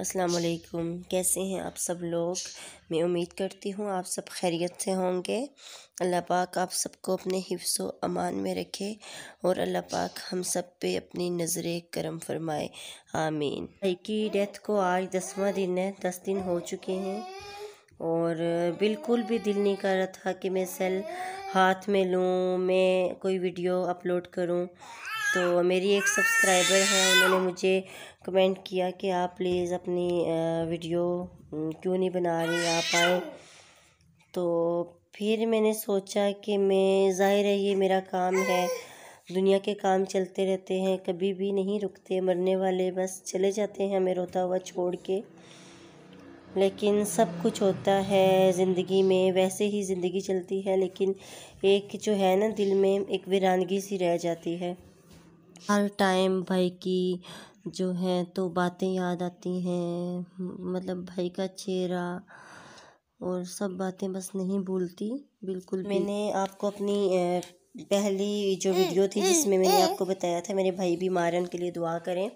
अस्सलाम वालेकुम कैसे हैं आप सब लोग मैं उम्मीद करती हूँ आप सब खैरियत से होंगे अल्लाह पाक आप सबको अपने हिफ्स अमान में रखे और अल्लाह पाक हम सब पे अपनी नज़र करम फरमाए आमीन भाई की डेथ को आज दसवां दिन है दस दिन हो चुके हैं और बिल्कुल भी दिल नहीं कर रहा था कि मैं सेल हाथ में लूँ मैं कोई वीडियो अपलोड करूँ तो मेरी एक सब्सक्राइबर है उन्होंने मुझे कमेंट किया कि आप प्लीज़ अपनी वीडियो क्यों नहीं बना रही आप आए तो फिर मैंने सोचा कि मैं ज़ाहिर है ये मेरा काम है दुनिया के काम चलते रहते हैं कभी भी नहीं रुकते मरने वाले बस चले जाते हैं हमें रोता हुआ छोड़ के लेकिन सब कुछ होता है ज़िंदगी में वैसे ही ज़िंदगी चलती है लेकिन एक जो है ना दिल में एक वीरानगी सी रह जाती है हर टाइम भाई की जो है तो बातें याद आती हैं मतलब भाई का चेहरा और सब बातें बस नहीं भूलती बिल्कुल मैंने आपको अपनी पहली जो हम्म, वीडियो थी हम्म, जिसमें मैंने हम्म। आपको बताया था मेरे भाई बीमारन के लिए दुआ करें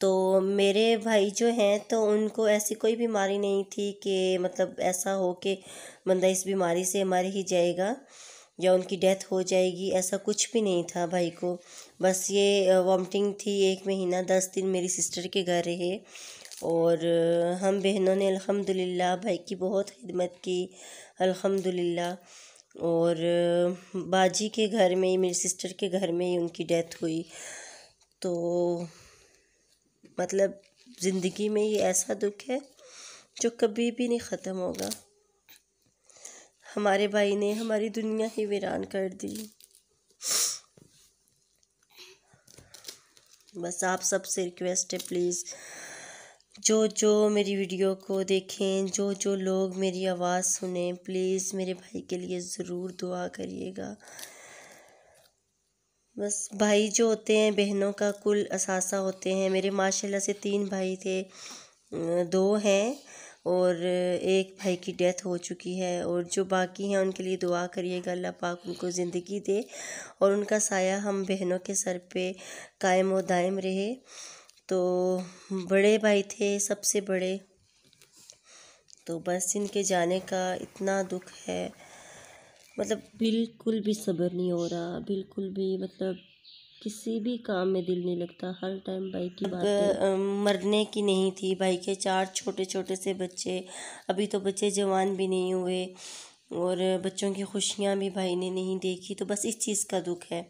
तो मेरे भाई जो हैं तो उनको ऐसी कोई बीमारी नहीं थी कि मतलब ऐसा हो कि बंदा इस बीमारी से मर ही जाएगा या उनकी डेथ हो जाएगी ऐसा कुछ भी नहीं था भाई को बस ये वॉमटिंग थी एक महीना दस दिन मेरी सिस्टर के घर रहे और हम बहनों ने अल्हम्दुलिल्लाह भाई की बहुत खिदमत की अल्हम्दुलिल्लाह और बाजी के घर में ही मेरी सिस्टर के घर में ही उनकी डेथ हुई तो मतलब ज़िंदगी में ये ऐसा दुख है जो कभी भी नहीं ख़त्म होगा हमारे भाई ने हमारी दुनिया ही वीरान कर दी बस आप सबसे रिक्वेस्ट है प्लीज़ जो जो मेरी वीडियो को देखें जो जो लोग मेरी आवाज़ सुने प्लीज़ मेरे भाई के लिए ज़रूर दुआ करिएगा बस भाई जो होते हैं बहनों का कुल असासा होते हैं मेरे माशाल्लाह से तीन भाई थे दो हैं और एक भाई की डेथ हो चुकी है और जो बाकी हैं उनके लिए दुआ करिएगा अल्लाह पाक उनको ज़िंदगी दे और उनका साया हम बहनों के सर पे कायम व दायम रहे तो बड़े भाई थे सबसे बड़े तो बस इनके जाने का इतना दुख है मतलब बिल्कुल भी सब्र नहीं हो रहा बिल्कुल भी मतलब किसी भी काम में दिल नहीं लगता हर टाइम बाइक की बात मरने की नहीं थी भाई के चार छोटे छोटे से बच्चे अभी तो बच्चे जवान भी नहीं हुए और बच्चों की खुशियाँ भी भाई ने नहीं देखी तो बस इस चीज़ का दुख है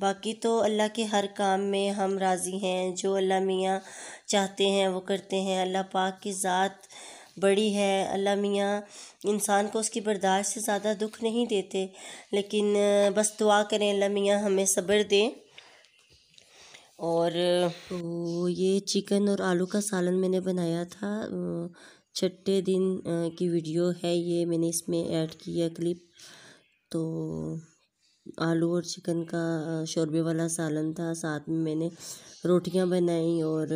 बाकी तो अल्लाह के हर काम में हम राज़ी हैं जो अल्लाह मियाँ चाहते हैं वो करते हैं अल्लाह पाक की ज़ात बड़ी है अल्लाह मियाँ इंसान को उसकी बर्दाश्त से ज़्यादा दुख नहीं देते लेकिन बस दुआ करें अल्लाह मियाँ हमें सब्र दें और तो ये चिकन और आलू का सालन मैंने बनाया था छठे दिन की वीडियो है ये मैंने इसमें ऐड किया क्लिप तो आलू और चिकन का शोरबे वाला सालन था साथ में मैंने रोटियां बनाई और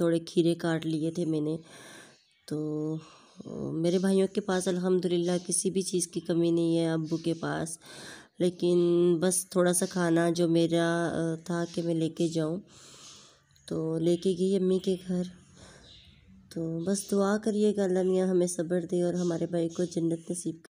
थोड़े खीरे काट लिए थे मैंने तो मेरे भाइयों के पास अल्हम्दुलिल्लाह किसी भी चीज़ की कमी नहीं है अब्बू के पास लेकिन बस थोड़ा सा खाना जो मेरा था कि मैं लेके जाऊं तो लेके गई अम्मी के घर तो बस दुआ करिएगा अल्लाह मियाँ हमें सब्र दे और हमारे भाई को जन्नत नसीब